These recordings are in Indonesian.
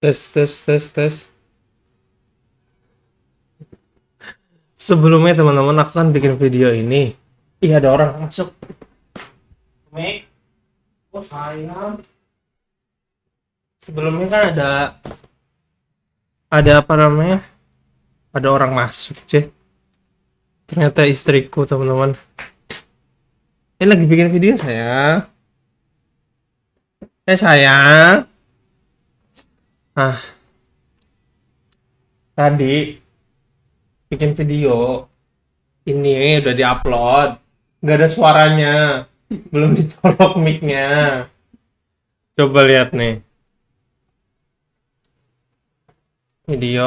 Tes, tes, tes, tes. Sebelumnya teman-teman akan bikin video ini. iya ada orang masuk. Mik. Oh sayang. Sebelumnya kan ada ada apa namanya? Ada orang masuk, C. Ternyata istriku, teman-teman. Ini lagi bikin video saya. Eh sayang. Nah, tadi bikin video ini udah diupload, nggak ada suaranya, belum dicolok micnya. Coba lihat nih. Video.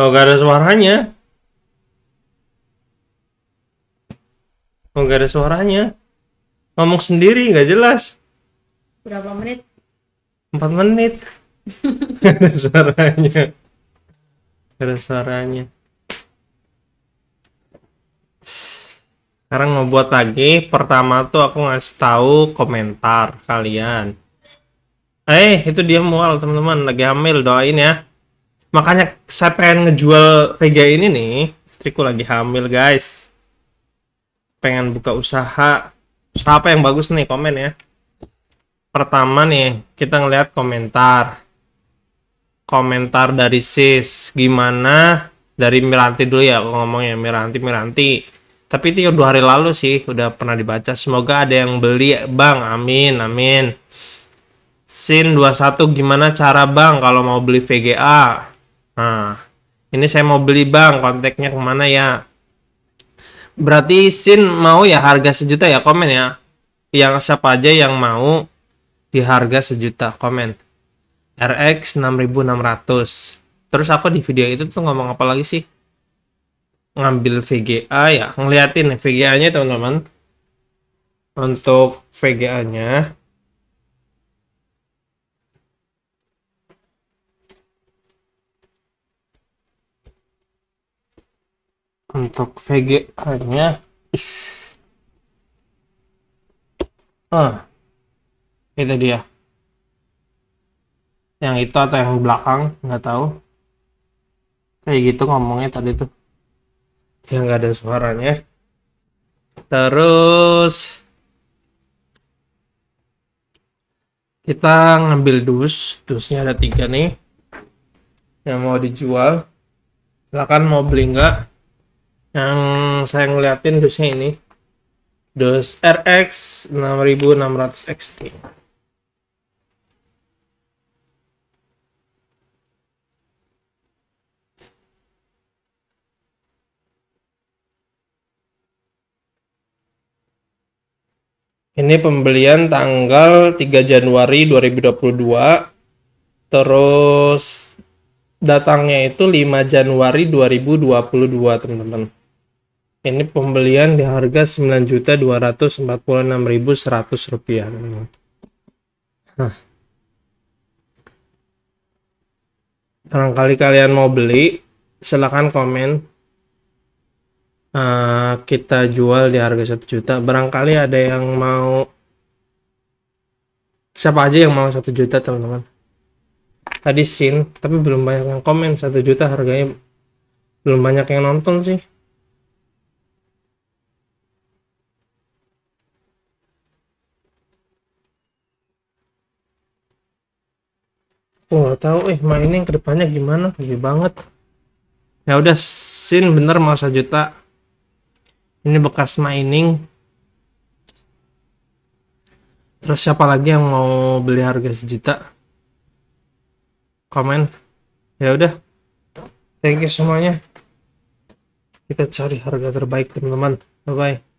Oh, gak ada suaranya. Oh, gak ada suaranya ngomong sendiri nggak jelas berapa menit empat menit ada suaranya mau ada suaranya sekarang ngebuat lagi pertama tuh aku ngasih tahu komentar kalian eh itu dia mual teman-teman lagi hamil doain ya makanya saya pengen ngejual Vega ini nih istriku lagi hamil guys pengen buka usaha Siapa yang bagus nih komen ya? Pertama nih, kita ngelihat komentar. Komentar dari Sis. Gimana? Dari Miranti dulu ya ngomongnya. Miranti, Miranti. Tapi itu dua hari lalu sih udah pernah dibaca. Semoga ada yang beli, Bang. Amin, amin. Sin 21 gimana cara Bang kalau mau beli VGA? Nah, ini saya mau beli Bang, kontaknya kemana ya? Berarti Sin mau ya harga sejuta ya komen ya. Yang siapa aja yang mau di harga sejuta komen. RX 6600. Terus aku di video itu tuh ngomong apa lagi sih? Ngambil VGA ya, ngeliatin VGA-nya teman-teman. Untuk VGA-nya untuk VGA-nya ah itu dia yang itu atau yang belakang nggak tahu kayak gitu ngomongnya tadi tuh yang nggak ada suaranya terus kita ngambil dus dusnya ada tiga nih yang mau dijual silahkan mau beli nggak yang saya ngeliatin dusnya ini dus RX 6600 XT Ini pembelian tanggal 3 Januari 2022. Terus datangnya itu 5 Januari 2022, teman-teman ini pembelian di harga 9246100 rupiah nah barangkali kalian mau beli silahkan komen uh, kita jual di harga 1 juta barangkali ada yang mau siapa aja yang mau 1 juta teman-teman tadi sin tapi belum banyak yang komen 1 juta harganya belum banyak yang nonton sih Oh, nggak tahu eh main kedepannya gimana gede banget ya udah sin bener mau juta ini bekas mining terus siapa lagi yang mau beli harga sejuta komen ya udah thank you semuanya kita cari harga terbaik teman-teman bye bye